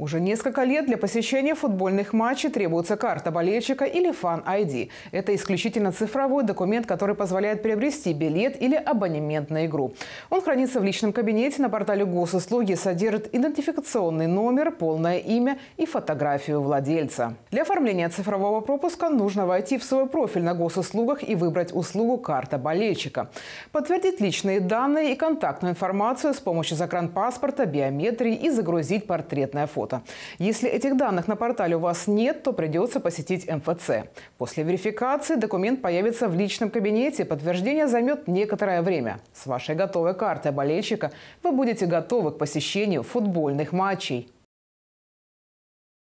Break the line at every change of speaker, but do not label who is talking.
Уже несколько лет для посещения футбольных матчей требуется карта болельщика или фан-ID. Это исключительно цифровой документ, который позволяет приобрести билет или абонемент на игру. Он хранится в личном кабинете на портале госуслуги, содержит идентификационный номер, полное имя и фотографию владельца. Для оформления цифрового пропуска нужно войти в свой профиль на госуслугах и выбрать услугу «Карта болельщика». Подтвердить личные данные и контактную информацию с помощью загранпаспорта, биометрии и загрузить портретное фото фото. Если этих данных на портале у вас нет, то придется посетить МФЦ. После верификации документ появится в личном кабинете. Подтверждение займет некоторое время. С вашей готовой картой болельщика вы будете готовы к посещению футбольных матчей.